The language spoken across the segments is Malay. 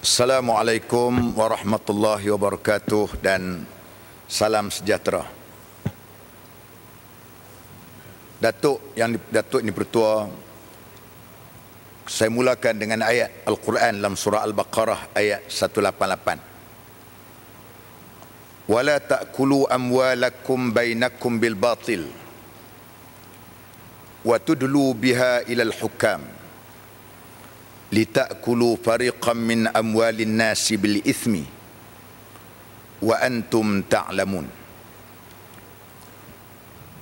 Assalamualaikum warahmatullahi wabarakatuh dan salam sejahtera. Datuk yang Datuk ini bertua saya mulakan dengan ayat Al-Quran dalam surah Al-Baqarah ayat 188. Wala ta'kulu amwalakum bainakum bil batil wa tudlu biha ila al-hukam. لتأكلوا فريقا من أموال الناس بالإثم وأنتم تعلمون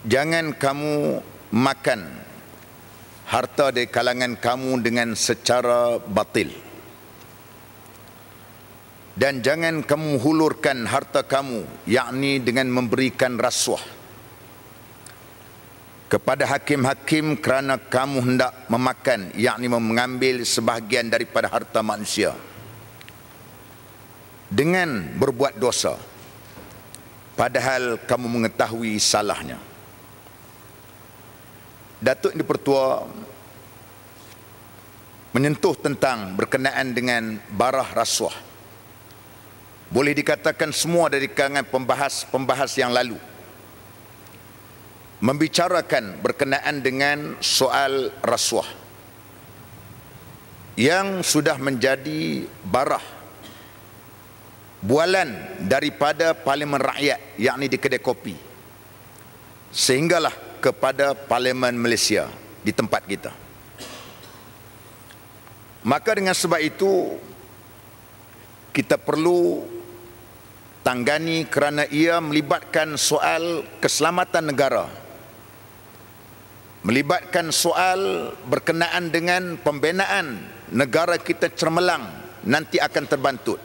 Jangan kamu makan harta di kalangan kamu dengan secara batil. Dan jangan kamu hulurkan harta kamu yakni dengan memberikan rasuah kepada hakim-hakim kerana kamu hendak memakan yakni mengambil sebahagian daripada harta manusia dengan berbuat dosa padahal kamu mengetahui salahnya Datuk Yang Dipertua menyentuh tentang berkenaan dengan barah rasuah boleh dikatakan semua dari kalangan pembahas-pembahas yang lalu membicarakan berkenaan dengan soal rasuah yang sudah menjadi barah bualan daripada parlimen rakyat yakni di kedai kopi sehinggalah kepada parlimen Malaysia di tempat kita maka dengan sebab itu kita perlu tangani kerana ia melibatkan soal keselamatan negara melibatkan soal berkenaan dengan pembinaan negara kita cermelang nanti akan terbantut.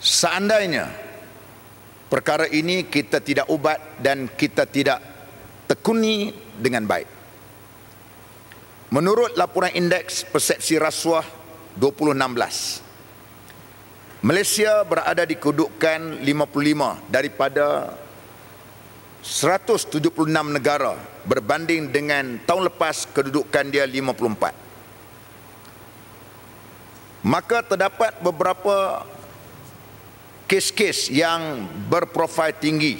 Seandainya perkara ini kita tidak ubat dan kita tidak tekuni dengan baik. Menurut laporan indeks persepsi rasuah 2016, Malaysia berada di kedudukan 55 daripada 176 negara berbanding dengan tahun lepas kedudukan dia 54. Maka terdapat beberapa kes-kes yang berprofil tinggi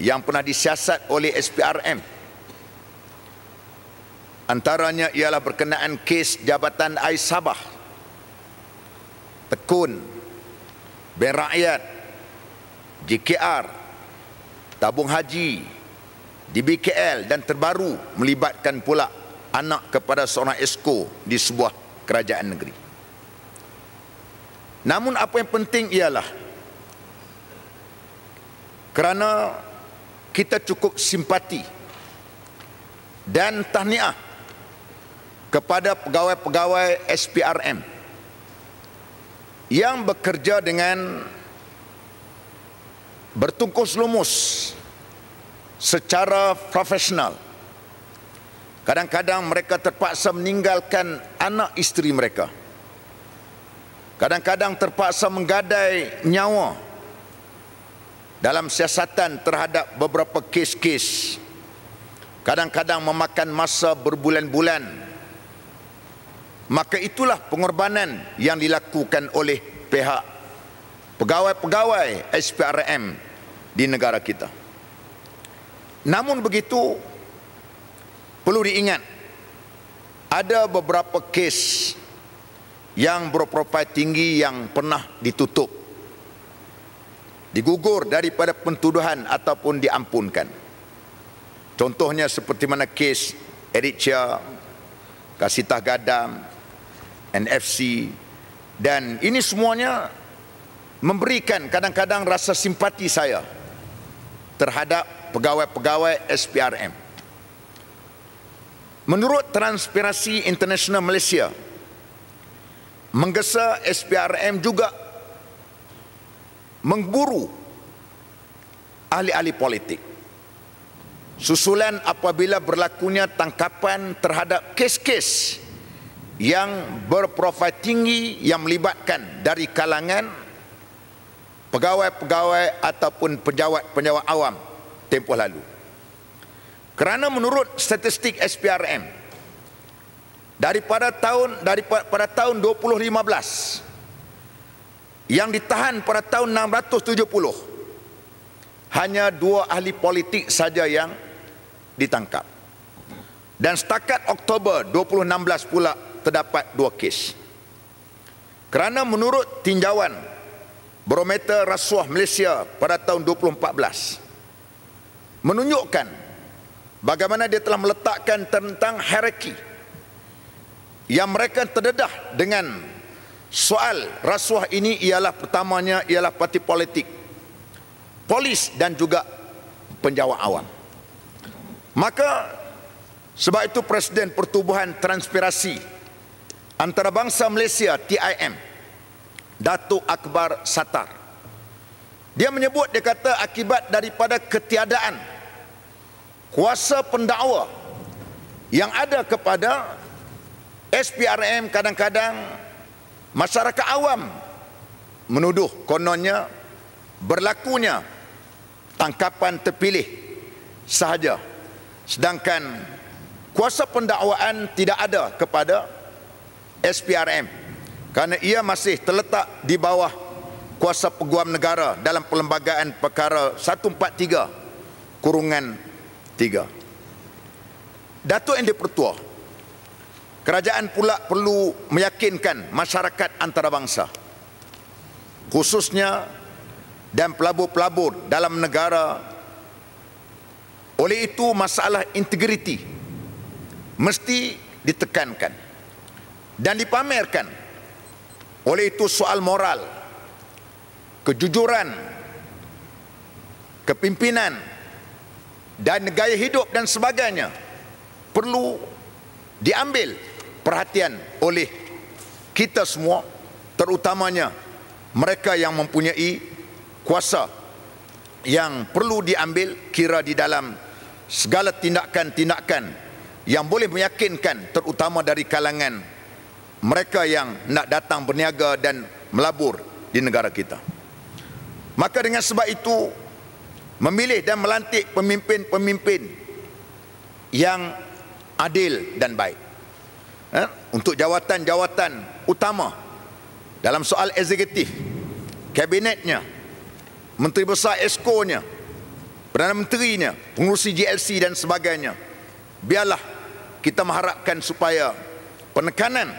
yang pernah disiasat oleh SPRM. Antaranya ialah berkenaan kes Jabatan Air Sabah, Tekun, Bank Rakyat, JKR, Tabung Haji, di BKL dan terbaru melibatkan pula anak kepada seorang esko di sebuah kerajaan negeri. Namun apa yang penting ialah kerana kita cukup simpati dan tahniah kepada pegawai-pegawai SPRM yang bekerja dengan bertungkus lumus secara profesional. Kadang-kadang mereka terpaksa meninggalkan anak isteri mereka. Kadang-kadang terpaksa menggadai nyawa dalam siasatan terhadap beberapa kes-kes. Kadang-kadang memakan masa berbulan-bulan. Maka itulah pengorbanan yang dilakukan oleh pihak pegawai-pegawai SPRM di negara kita. Namun begitu perlu diingat ada beberapa kes yang berprofil tinggi yang pernah ditutup digugur daripada pentuduhan ataupun diampunkan. Contohnya seperti mana kes Eric Chia, Kasitah Gadam, NFC dan ini semuanya memberikan kadang-kadang rasa simpati saya terhadap pegawai-pegawai SPRM. Menurut Transpirasi International Malaysia, menggesa SPRM juga mengguru ahli-ahli politik. Susulan apabila berlakunya tangkapan terhadap kes-kes yang berprofil tinggi yang melibatkan dari kalangan pegawai-pegawai ataupun pejabat-pejabat awam tempoh lalu. Kerana menurut statistik SPRM daripada tahun daripada pada tahun 2015 yang ditahan pada tahun 670 hanya dua ahli politik saja yang ditangkap. Dan setakat Oktober 2016 pula terdapat dua kes. Kerana menurut tinjauan Barometer Rasuah Malaysia pada tahun 2014 menunjukkan bagaimana dia telah meletakkan tentang hierarki yang mereka terdedah dengan soal rasuah ini ialah pertamanya ialah parti politik polis dan juga penjawat awam maka sebab itu Presiden Pertubuhan Transpirasi antara bangsa Malaysia TIM Datuk Akbar Satar dia menyebut dia kata akibat daripada ketiadaan kuasa pendakwa yang ada kepada SPRM kadang-kadang masyarakat awam menuduh kononnya berlakunya tangkapan terpilih sahaja sedangkan kuasa pendakwaan tidak ada kepada SPRM kerana ia masih terletak di bawah kuasa peguam negara dalam perlembagaan perkara 143 kurungan Tiga. Datuk Yang Dipertua, kerajaan pula perlu meyakinkan masyarakat antarabangsa khususnya dan pelabur-pelabur dalam negara oleh itu masalah integriti mesti ditekankan dan dipamerkan oleh itu soal moral kejujuran kepimpinan dan gaya hidup dan sebagainya perlu diambil perhatian oleh kita semua terutamanya mereka yang mempunyai kuasa yang perlu diambil kira di dalam segala tindakan-tindakan yang boleh meyakinkan terutama dari kalangan mereka yang nak datang berniaga dan melabur di negara kita. Maka dengan sebab itu memilih dan melantik pemimpin-pemimpin yang adil dan baik ha? untuk jawatan-jawatan utama dalam soal eksekutif kabinetnya menteri besar esko-nya perdana menterinya pengurusi GLC dan sebagainya biarlah kita mengharapkan supaya penekanan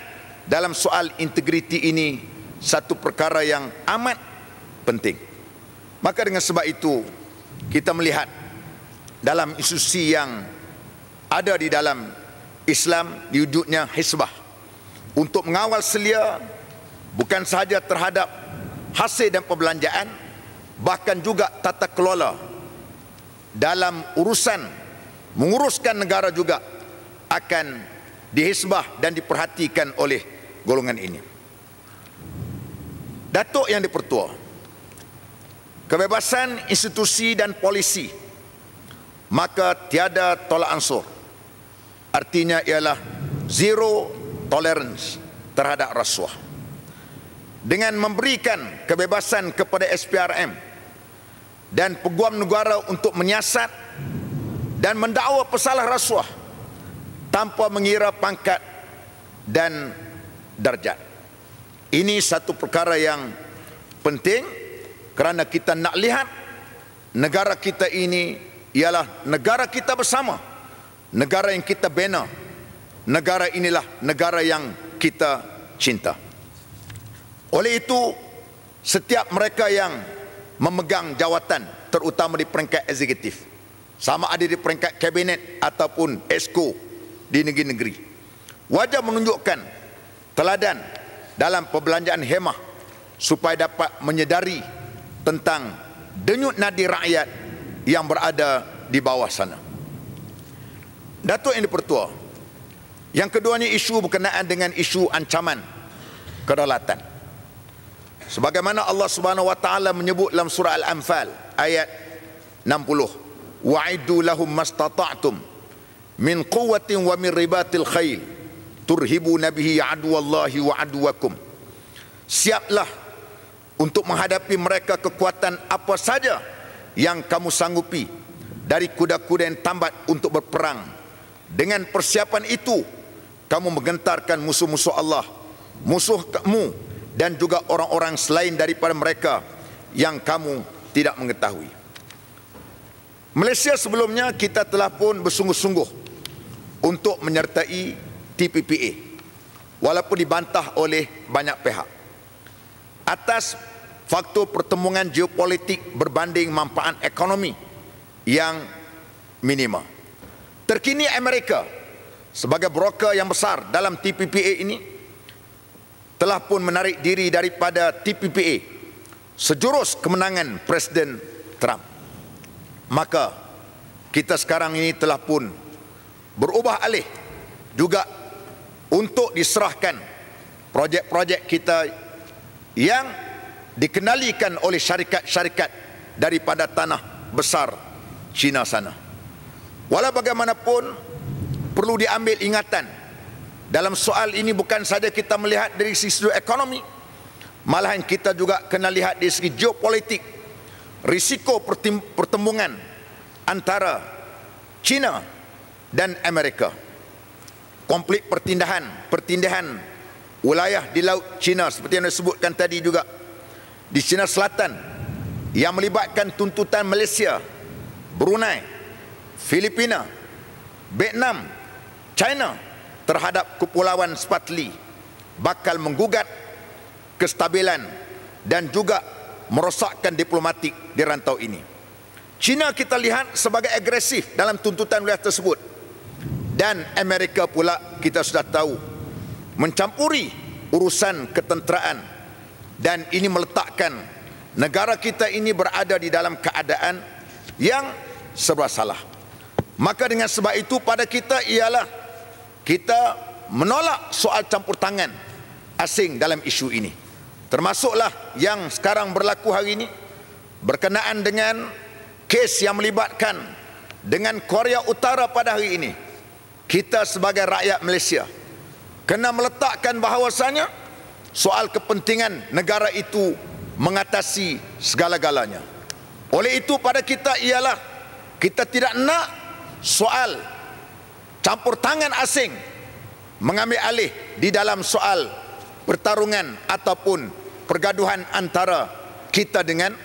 dalam soal integriti ini satu perkara yang amat penting maka dengan sebab itu kita melihat dalam institusi yang ada di dalam Islam diwujudnya hisbah untuk mengawal selia bukan sahaja terhadap hasil dan perbelanjaan bahkan juga tata kelola dalam urusan menguruskan negara juga akan dihisbah dan diperhatikan oleh golongan ini Datuk yang dipertua kebebasan institusi dan polisi maka tiada tolak ansur artinya ialah zero tolerance terhadap rasuah dengan memberikan kebebasan kepada SPRM dan peguam negara untuk menyiasat dan mendakwa pesalah rasuah tanpa mengira pangkat dan darjat ini satu perkara yang penting kerana kita nak lihat negara kita ini ialah negara kita bersama negara yang kita bina negara inilah negara yang kita cinta oleh itu setiap mereka yang memegang jawatan terutama di peringkat eksekutif sama ada di peringkat kabinet ataupun esko di negeri-negeri wajib menunjukkan teladan dalam perbelanjaan hemah supaya dapat menyedari tentang denyut nadi rakyat yang berada di bawah sana. Datuk yang dipertua, yang keduanya isu berkenaan dengan isu ancaman kedaulatan. Sebagaimana Allah Subhanahu Wa Taala menyebut dalam surah Al-Anfal ayat 60, "Wa'idu lahum mastata'tum min quwwatin wa min ribatil khail turhibu nabihi aduwallahi wa aduwakum." Siaplah untuk menghadapi mereka kekuatan apa saja yang kamu sanggupi dari kuda-kuda yang tambat untuk berperang. Dengan persiapan itu, kamu menggentarkan musuh-musuh Allah, musuh kamu dan juga orang-orang selain daripada mereka yang kamu tidak mengetahui. Malaysia sebelumnya kita telah pun bersungguh-sungguh untuk menyertai TPPA walaupun dibantah oleh banyak pihak atas faktor pertemuan geopolitik berbanding manfaat ekonomi yang minima. Terkini Amerika sebagai broker yang besar dalam TPPA ini telah pun menarik diri daripada TPPA sejurus kemenangan Presiden Trump. Maka kita sekarang ini telah pun berubah alih juga untuk diserahkan projek-projek kita yang dikenalikan oleh syarikat-syarikat daripada tanah besar China sana. Walau bagaimanapun perlu diambil ingatan dalam soal ini bukan saja kita melihat dari sisi ekonomi malahan kita juga kena lihat dari segi geopolitik risiko pertembungan antara China dan Amerika. Konflik pertindahan, pertindahan wilayah di Laut China seperti yang disebutkan tadi juga di China Selatan yang melibatkan tuntutan Malaysia, Brunei, Filipina, Vietnam, China terhadap Kepulauan Spratly bakal menggugat kestabilan dan juga merosakkan diplomatik di rantau ini. China kita lihat sebagai agresif dalam tuntutan wilayah tersebut dan Amerika pula kita sudah tahu mencampuri urusan ketenteraan dan ini meletakkan negara kita ini berada di dalam keadaan yang serba salah. Maka dengan sebab itu pada kita ialah kita menolak soal campur tangan asing dalam isu ini. Termasuklah yang sekarang berlaku hari ini berkenaan dengan kes yang melibatkan dengan Korea Utara pada hari ini. Kita sebagai rakyat Malaysia kena meletakkan bahawasanya soal kepentingan negara itu mengatasi segala-galanya. Oleh itu pada kita ialah kita tidak nak soal campur tangan asing mengambil alih di dalam soal pertarungan ataupun pergaduhan antara kita dengan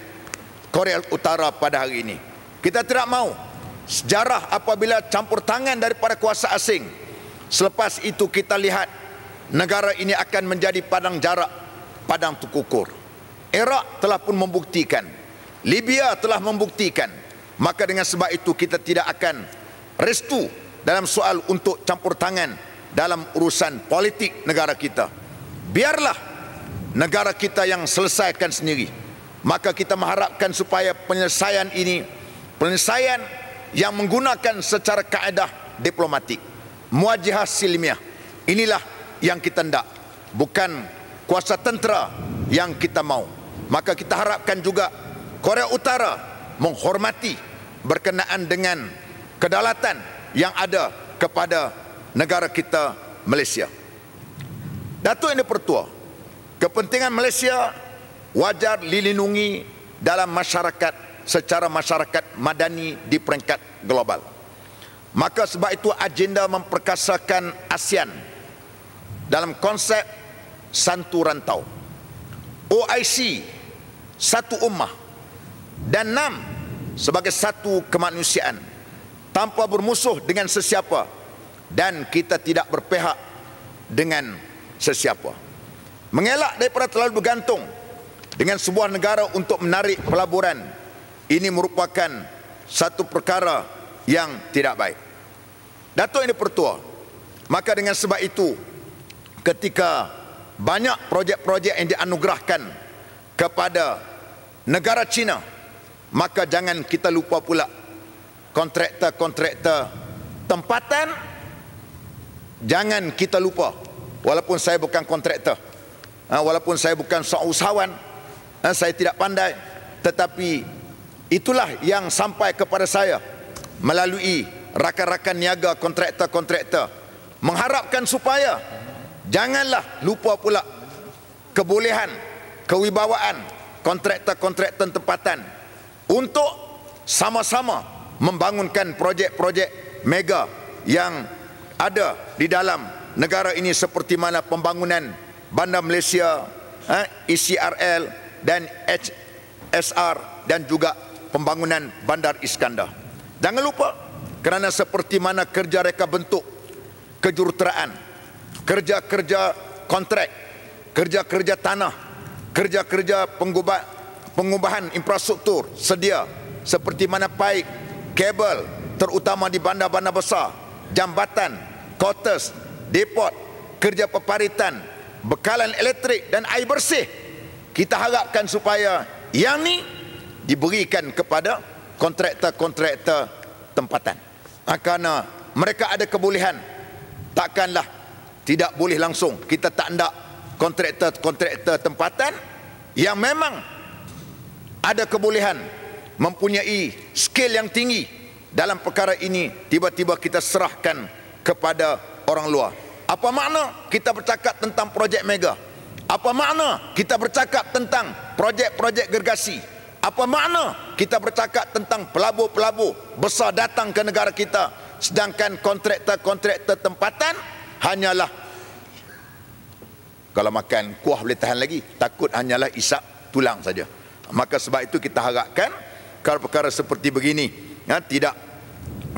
Korea Utara pada hari ini. Kita tidak mahu sejarah apabila campur tangan daripada kuasa asing Selepas itu kita lihat negara ini akan menjadi padang jarak, padang tukukur. Iraq telah pun membuktikan, Libya telah membuktikan. Maka dengan sebab itu kita tidak akan restu dalam soal untuk campur tangan dalam urusan politik negara kita. Biarlah negara kita yang selesaikan sendiri. Maka kita mengharapkan supaya penyelesaian ini penyelesaian yang menggunakan secara kaedah diplomatik muajihah silmiah. Inilah yang kita hendak. Bukan kuasa tentera yang kita mahu. Maka kita harapkan juga Korea Utara menghormati berkenaan dengan kedalatan yang ada kepada negara kita Malaysia. Datuk Yang Pertua, kepentingan Malaysia wajar dilindungi dalam masyarakat secara masyarakat madani di peringkat global. Maka sebab itu agenda memperkasakan ASEAN dalam konsep Santu Rantau. OIC, satu ummah. Dan enam, sebagai satu kemanusiaan. Tanpa bermusuh dengan sesiapa. Dan kita tidak berpihak dengan sesiapa. Mengelak daripada terlalu bergantung dengan sebuah negara untuk menarik pelaburan. Ini merupakan satu perkara yang tidak baik. Datuk ini pertua. Maka dengan sebab itu ketika banyak projek-projek yang dianugerahkan kepada negara China maka jangan kita lupa pula kontraktor-kontraktor tempatan jangan kita lupa walaupun saya bukan kontraktor ha, walaupun saya bukan seusahawan ha, saya tidak pandai tetapi itulah yang sampai kepada saya melalui rakan-rakan niaga kontraktor-kontraktor mengharapkan supaya janganlah lupa pula kebolehan kewibawaan kontraktor-kontraktor tempatan untuk sama-sama membangunkan projek-projek mega yang ada di dalam negara ini seperti mana pembangunan Bandar Malaysia, ECRL eh, e dan HSR dan juga pembangunan Bandar Iskandar. Jangan lupa kerana seperti mana kerja reka bentuk kejuruteraan, kerja-kerja kontrak, kerja-kerja tanah, kerja-kerja pengubah, pengubahan infrastruktur sedia seperti mana paik, kabel terutama di bandar-bandar besar, jambatan, kotas, depot, kerja peparitan, bekalan elektrik dan air bersih. Kita harapkan supaya yang ni diberikan kepada kontraktor-kontraktor tempatan. akana ha, mereka ada kebolehan. Takkanlah tidak boleh langsung kita tak nak kontraktor-kontraktor tempatan yang memang ada kebolehan mempunyai skill yang tinggi dalam perkara ini tiba-tiba kita serahkan kepada orang luar. Apa makna kita bercakap tentang projek mega? Apa makna kita bercakap tentang projek-projek gergasi? Apa makna kita bercakap tentang pelabur-pelabur besar datang ke negara kita sedangkan kontraktor-kontraktor tempatan hanyalah kalau makan kuah boleh tahan lagi takut hanyalah isap tulang saja. Maka sebab itu kita harapkan perkara-perkara seperti begini ya, tidak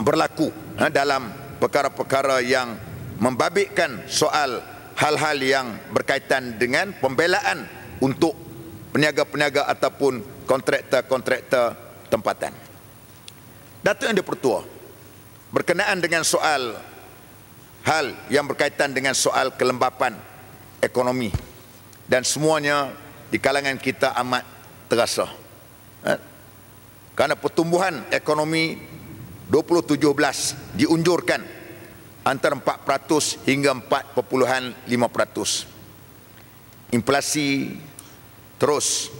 berlaku ya, dalam perkara-perkara yang membabitkan soal hal-hal yang berkaitan dengan pembelaan untuk peniaga-peniaga ataupun kontraktor-kontraktor tempatan. Datuk Yang Dipertua, berkenaan dengan soal hal yang berkaitan dengan soal kelembapan ekonomi dan semuanya di kalangan kita amat terasa. Ha? Karena pertumbuhan ekonomi 2017 diunjurkan antara 4% hingga 4.5%. Inflasi terus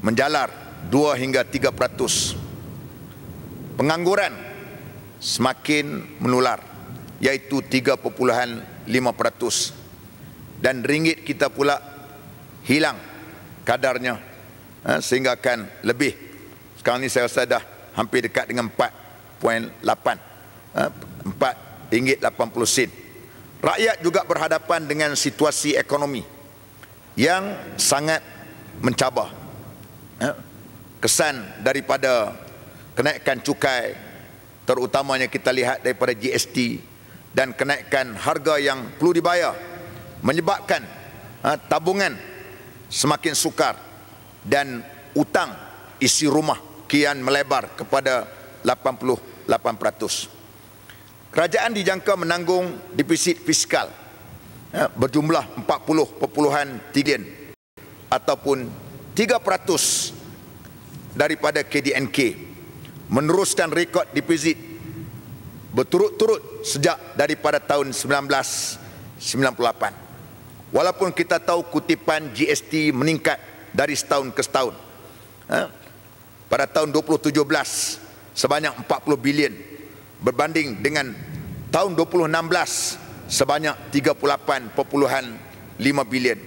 menjalar 2 hingga 3%. Pengangguran semakin menular iaitu 3.5% dan ringgit kita pula hilang kadarnya ha, sehingga akan lebih sekarang ini saya rasa dah hampir dekat dengan 4.8 4 ha, ringgit 80 sen rakyat juga berhadapan dengan situasi ekonomi yang sangat mencabar ha kesan daripada kenaikan cukai terutamanya kita lihat daripada GST dan kenaikan harga yang perlu dibayar menyebabkan ha, tabungan semakin sukar dan utang isi rumah kian melebar kepada 88%. Kerajaan dijangka menanggung defisit fiskal ya, berjumlah 40.3 trilion ataupun daripada KDNK meneruskan rekod deposit berturut-turut sejak daripada tahun 1998. Walaupun kita tahu kutipan GST meningkat dari setahun ke setahun. Ha? Pada tahun 2017 sebanyak 40 bilion berbanding dengan tahun 2016 sebanyak 38.5 bilion.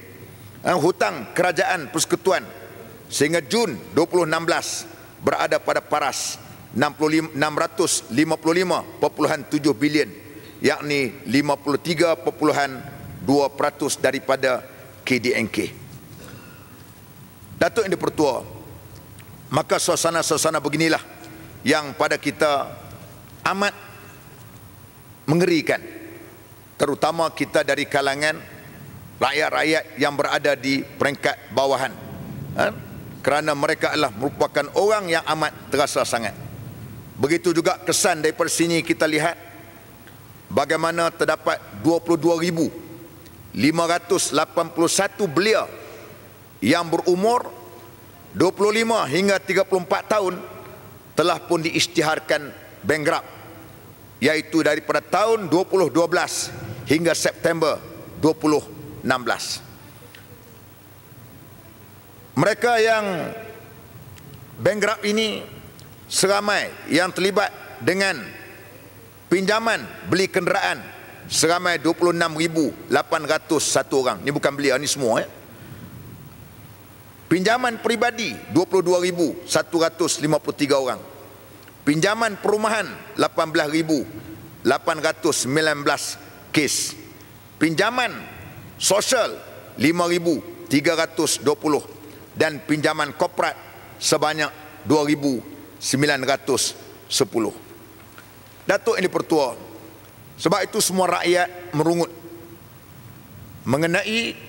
Ha? Hutang kerajaan persekutuan sehingga Jun 2016 berada pada paras 655.7 bilion yakni 53.2% daripada KDNK. Datuk yang dipertua, maka suasana-suasana beginilah yang pada kita amat mengerikan terutama kita dari kalangan rakyat-rakyat yang berada di peringkat bawahan. Ha? kerana mereka adalah merupakan orang yang amat terasa sangat. Begitu juga kesan daripada sini kita lihat bagaimana terdapat 22,581 belia yang berumur 25 hingga 34 tahun telah pun diisytiharkan bankrupt iaitu daripada tahun 2012 hingga September 2016 mereka yang bankrupt ini seramai yang terlibat dengan pinjaman beli kenderaan seramai 26,801 orang. Ini bukan belia, ini semua. Eh? Pinjaman peribadi 22,153 orang. Pinjaman perumahan 18,819 kes. Pinjaman sosial 5,320 dan pinjaman korporat sebanyak 2910. Datuk ini pertua. sebab itu semua rakyat merungut mengenai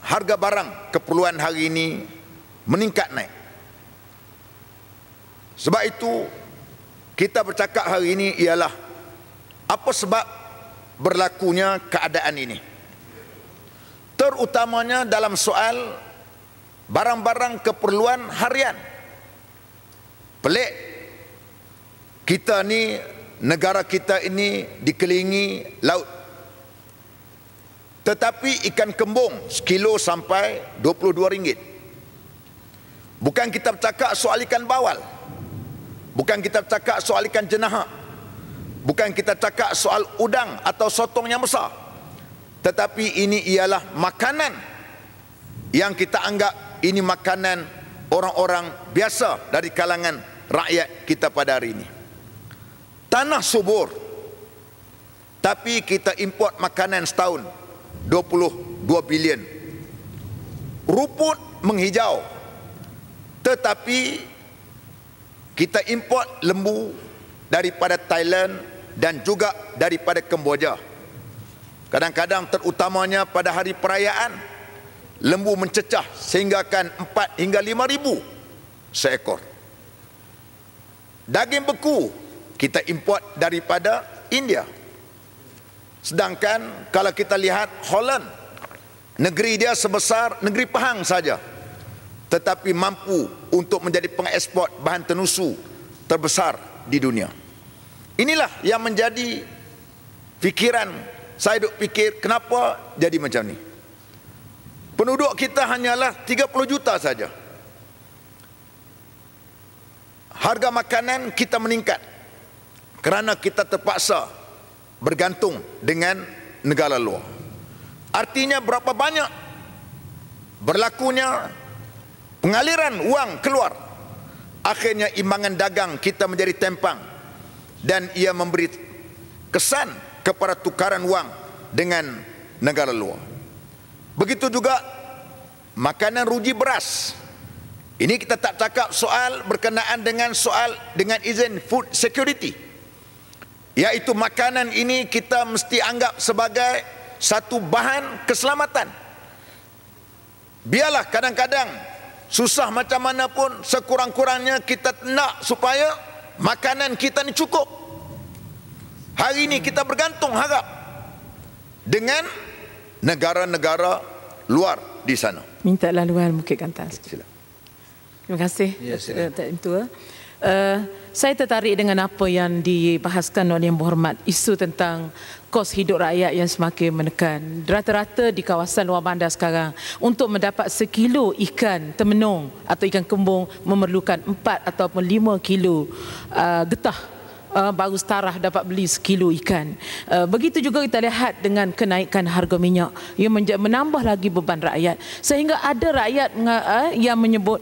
harga barang keperluan hari ini meningkat naik. Sebab itu kita bercakap hari ini ialah apa sebab berlakunya keadaan ini. Terutamanya dalam soal barang-barang keperluan harian. Pelik. Kita ni negara kita ini dikelilingi laut. Tetapi ikan kembung sekilo sampai rm ringgit. Bukan kita bercakap soal ikan bawal. Bukan kita bercakap soal ikan jenaha. Bukan kita cakap soal udang atau sotong yang besar. Tetapi ini ialah makanan yang kita anggap ini makanan orang-orang biasa dari kalangan rakyat kita pada hari ini. Tanah subur. Tapi kita import makanan setahun 22 bilion. Rumput menghijau. Tetapi kita import lembu daripada Thailand dan juga daripada Kemboja. Kadang-kadang terutamanya pada hari perayaan lembu mencecah sehinggakan 4 hingga 5 ribu seekor. Daging beku kita import daripada India. Sedangkan kalau kita lihat Holland, negeri dia sebesar negeri Pahang saja. Tetapi mampu untuk menjadi pengekspor bahan tenusu terbesar di dunia. Inilah yang menjadi fikiran saya duk fikir kenapa jadi macam ni. Penduduk kita hanyalah 30 juta saja. Harga makanan kita meningkat kerana kita terpaksa bergantung dengan negara luar. Artinya berapa banyak berlakunya pengaliran wang keluar. Akhirnya imbangan dagang kita menjadi tempang dan ia memberi kesan kepada tukaran wang dengan negara luar. Begitu juga makanan ruji beras. Ini kita tak cakap soal berkenaan dengan soal dengan izin food security. yaitu makanan ini kita mesti anggap sebagai satu bahan keselamatan. Biarlah kadang-kadang susah macam mana pun sekurang-kurangnya kita nak supaya makanan kita ni cukup. Hari ini kita bergantung harap dengan negara-negara luar di sana. Minta luar Bukit Gantang. Okay, sila. Terima kasih. Ya, sila. Uh, eh, saya tertarik dengan apa yang dibahaskan oleh Yang Berhormat isu tentang kos hidup rakyat yang semakin menekan. Rata-rata di kawasan luar bandar sekarang untuk mendapat sekilo ikan temenung atau ikan kembung memerlukan empat atau lima kilo uh, getah uh, baru setarah dapat beli sekilo ikan. Uh, begitu juga kita lihat dengan kenaikan harga minyak. yang menambah lagi beban rakyat. Sehingga ada rakyat eh, yang menyebut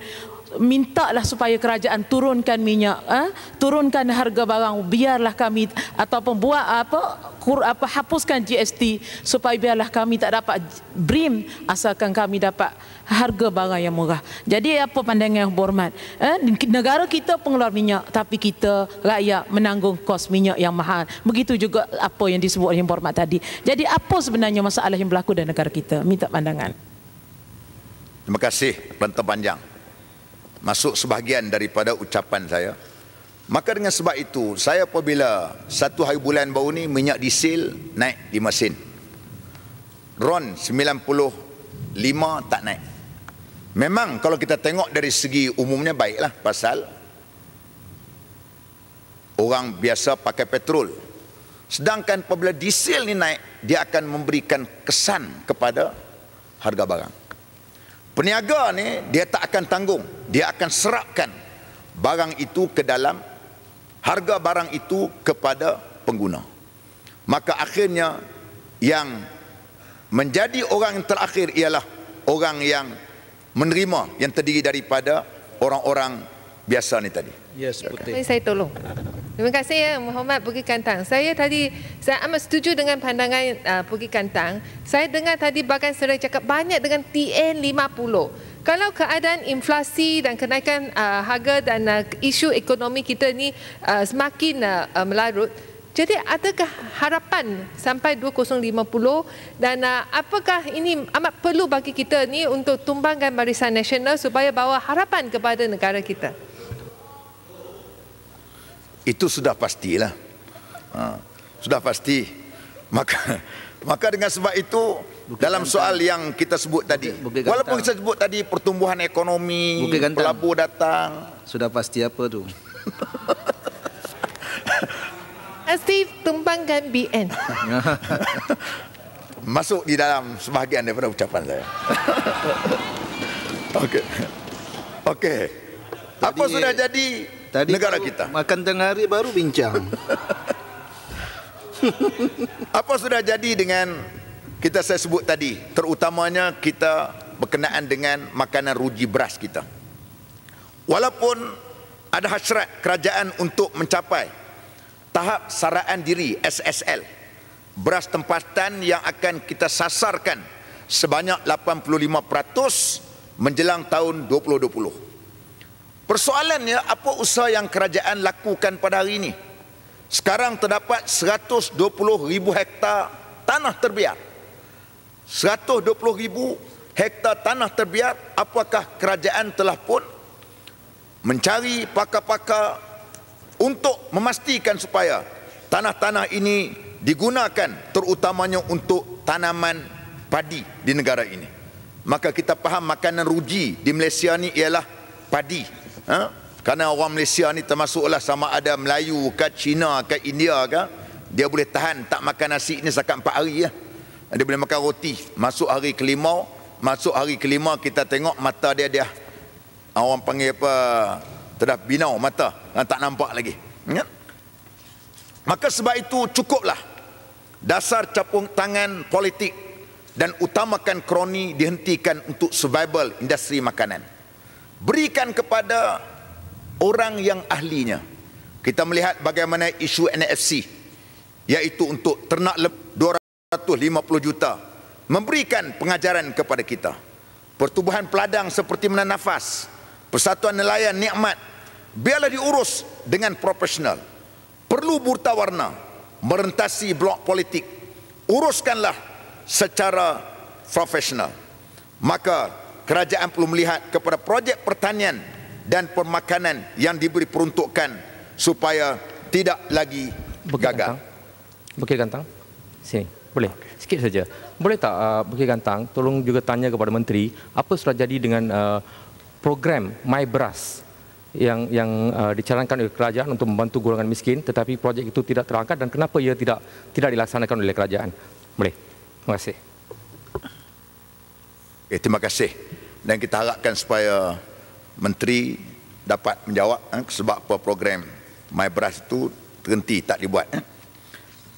Minta lah supaya kerajaan turunkan minyak eh? turunkan harga barang biarlah kami atau pembuat apa kur, apa hapuskan GST supaya biarlah kami tak dapat brim asalkan kami dapat harga barang yang murah jadi apa pandangan yang hormat eh? negara kita pengeluar minyak tapi kita rakyat menanggung kos minyak yang mahal begitu juga apa yang disebut oleh yang hormat tadi jadi apa sebenarnya masalah yang berlaku dalam negara kita minta pandangan Terima kasih bantuan panjang masuk sebahagian daripada ucapan saya. Maka dengan sebab itu, saya apabila satu hari bulan baru ni minyak diesel naik di mesin. RON 95 tak naik. Memang kalau kita tengok dari segi umumnya baiklah pasal orang biasa pakai petrol. Sedangkan apabila diesel ni naik, dia akan memberikan kesan kepada harga barang. Peniaga ni dia tak akan tanggung. Dia akan serapkan barang itu ke dalam harga barang itu kepada pengguna. Maka akhirnya yang menjadi orang yang terakhir ialah orang yang menerima yang terdiri daripada orang-orang biasa ni tadi. Yes, ya, putih. Saya tolong. Terima kasih ya Muhammad Pergi Kantang. Saya tadi saya amat setuju dengan pandangan uh, Pergi Kantang. Saya dengar tadi bahkan saya cakap banyak dengan TN50. Kalau keadaan inflasi dan kenaikan uh, harga dan uh, isu ekonomi kita ini uh, semakin uh, melarut, jadi adakah harapan sampai 2050 dan uh, apakah ini amat perlu bagi kita ini untuk tumbangkan barisan nasional supaya bawa harapan kepada negara kita? itu sudah pastilah. Ha, sudah pasti. Maka maka dengan sebab itu Bukit dalam Gantang. soal yang kita sebut tadi. Bukit, Bukit walaupun kita sebut tadi pertumbuhan ekonomi, pelabur datang, sudah pasti apa tu? pasti tumpangkan BN. Masuk di dalam sebahagian daripada ucapan saya. Okey. Okey. Apa sudah jadi Tadi negara kita. Makan tengah hari baru bincang. Apa sudah jadi dengan kita saya sebut tadi, terutamanya kita berkenaan dengan makanan ruji beras kita. Walaupun ada hasrat kerajaan untuk mencapai tahap saraan diri SSL beras tempatan yang akan kita sasarkan sebanyak 85% menjelang tahun 2020. Persoalannya apa usaha yang kerajaan lakukan pada hari ini? Sekarang terdapat 120 ribu hektar tanah terbiar. 120 ribu hektar tanah terbiar apakah kerajaan telah pun mencari pakar-pakar untuk memastikan supaya tanah-tanah ini digunakan terutamanya untuk tanaman padi di negara ini. Maka kita faham makanan rugi di Malaysia ni ialah padi ha? kerana orang Malaysia ni termasuklah sama ada Melayu ke Cina ke India ke dia boleh tahan tak makan nasi ni sekat 4 hari ya. dia boleh makan roti masuk hari kelima masuk hari kelima kita tengok mata dia dia orang panggil apa terdah binau mata ha, tak nampak lagi ya? maka sebab itu cukuplah dasar capung tangan politik dan utamakan kroni dihentikan untuk survival industri makanan berikan kepada orang yang ahlinya. Kita melihat bagaimana isu NFC iaitu untuk ternak 250 juta memberikan pengajaran kepada kita. Pertubuhan peladang seperti menanam nafas, persatuan nelayan nikmat biarlah diurus dengan profesional. Perlu buta warna merentasi blok politik uruskanlah secara profesional. Maka kerajaan perlu melihat kepada projek pertanian dan pemakanan yang diberi peruntukan supaya tidak lagi Bukit gagal. Gantang. Bukit Gantang. Sini. Boleh. Sikit saja. Boleh tak uh, Bukit Gantang tolong juga tanya kepada menteri apa sudah jadi dengan uh, program My Beras yang yang uh, dicanangkan oleh kerajaan untuk membantu golongan miskin tetapi projek itu tidak terangkat dan kenapa ia tidak tidak dilaksanakan oleh kerajaan. Boleh. Terima kasih. Eh, terima kasih dan kita harapkan supaya menteri dapat menjawab eh, sebab apa program My Beras itu terhenti tak dibuat. Eh.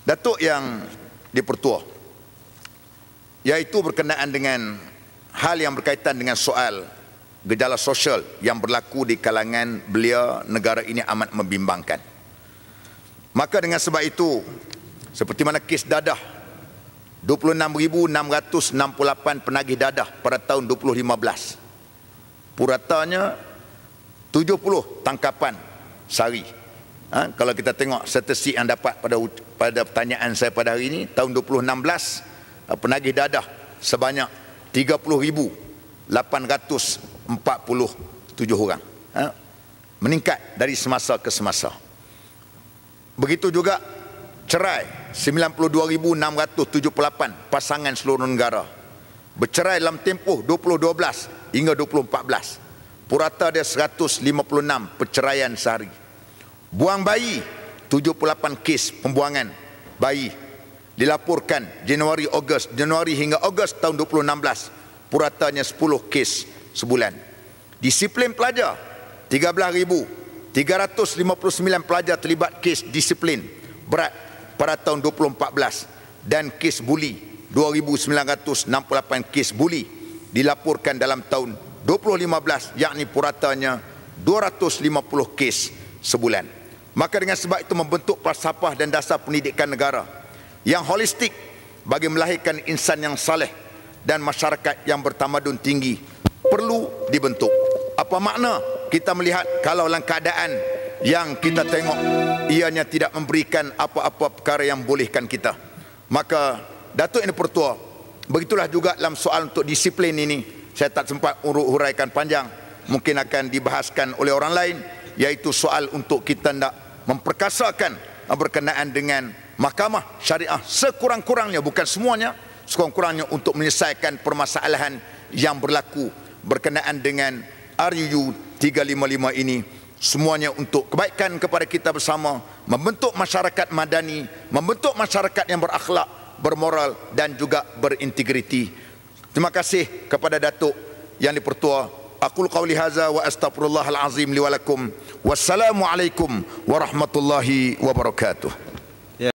Datuk yang dipertua iaitu berkenaan dengan hal yang berkaitan dengan soal gejala sosial yang berlaku di kalangan belia negara ini amat membimbangkan. Maka dengan sebab itu seperti mana kes dadah 26,668 penagih dadah pada tahun 2015. Puratanya 70 tangkapan sehari. Ha, kalau kita tengok statistik yang dapat pada pada pertanyaan saya pada hari ini, tahun 2016 eh, penagih dadah sebanyak 30,847 orang. Ha, meningkat dari semasa ke semasa. Begitu juga cerai 92,678 pasangan seluruh negara bercerai dalam tempoh 2012 hingga 2014. Purata dia 156 perceraian sehari. Buang bayi 78 kes pembuangan bayi dilaporkan Januari Ogos Januari hingga Ogos tahun 2016 puratanya 10 kes sebulan. Disiplin pelajar 13,359 pelajar terlibat kes disiplin berat pada tahun 2014 dan kes buli 2968 kes buli dilaporkan dalam tahun 2015 yakni puratanya 250 kes sebulan. Maka dengan sebab itu membentuk falsafah dan dasar pendidikan negara yang holistik bagi melahirkan insan yang saleh dan masyarakat yang bertamadun tinggi perlu dibentuk. Apa makna kita melihat kalau dalam keadaan yang kita tengok ianya tidak memberikan apa-apa perkara yang bolehkan kita. Maka Datuk ini Pertua, begitulah juga dalam soal untuk disiplin ini. Saya tak sempat huraikan panjang. Mungkin akan dibahaskan oleh orang lain. Iaitu soal untuk kita nak memperkasakan berkenaan dengan mahkamah syariah sekurang-kurangnya. Bukan semuanya. Sekurang-kurangnya untuk menyelesaikan permasalahan yang berlaku berkenaan dengan RUU 355 ini semuanya untuk kebaikan kepada kita bersama membentuk masyarakat madani membentuk masyarakat yang berakhlak bermoral dan juga berintegriti terima kasih kepada datuk yang dipertua aku qauli hadza wa astaghfirullahal azim li wassalamu alaikum warahmatullahi wabarakatuh